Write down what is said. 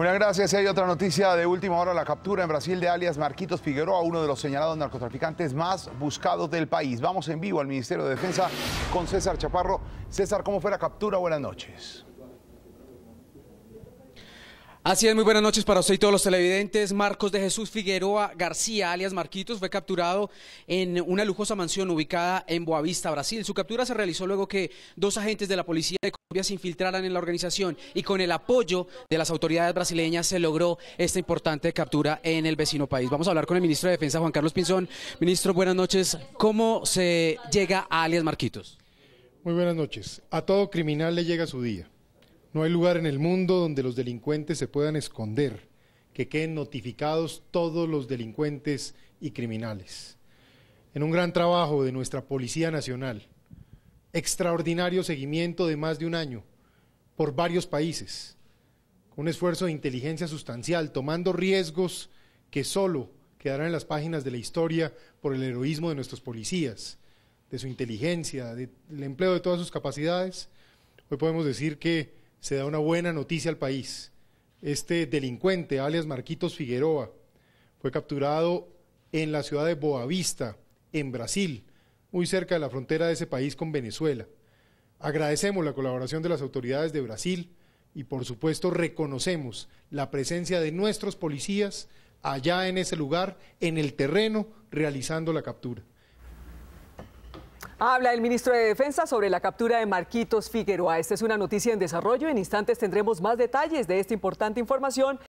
Muchas gracias. Y hay otra noticia de última hora, la captura en Brasil de alias Marquitos Figueroa, uno de los señalados narcotraficantes más buscados del país. Vamos en vivo al Ministerio de Defensa con César Chaparro. César, ¿cómo fue la captura? Buenas noches. Así es, muy buenas noches para usted y todos los televidentes. Marcos de Jesús Figueroa García, alias Marquitos, fue capturado en una lujosa mansión ubicada en Boavista, Brasil. Su captura se realizó luego que dos agentes de la policía de se infiltraran en la organización y con el apoyo de las autoridades brasileñas se logró esta importante captura en el vecino país. Vamos a hablar con el ministro de Defensa, Juan Carlos Pinzón. Ministro, buenas noches. ¿Cómo se llega a alias Marquitos? Muy buenas noches. A todo criminal le llega su día. No hay lugar en el mundo donde los delincuentes se puedan esconder, que queden notificados todos los delincuentes y criminales. En un gran trabajo de nuestra Policía Nacional, extraordinario seguimiento de más de un año por varios países, un esfuerzo de inteligencia sustancial, tomando riesgos que solo quedarán en las páginas de la historia por el heroísmo de nuestros policías, de su inteligencia, del empleo de todas sus capacidades. Hoy podemos decir que se da una buena noticia al país. Este delincuente, alias Marquitos Figueroa, fue capturado en la ciudad de Boavista, en Brasil, muy cerca de la frontera de ese país con Venezuela. Agradecemos la colaboración de las autoridades de Brasil y por supuesto reconocemos la presencia de nuestros policías allá en ese lugar, en el terreno, realizando la captura. Habla el ministro de Defensa sobre la captura de Marquitos Figueroa. Esta es una noticia en desarrollo. En instantes tendremos más detalles de esta importante información.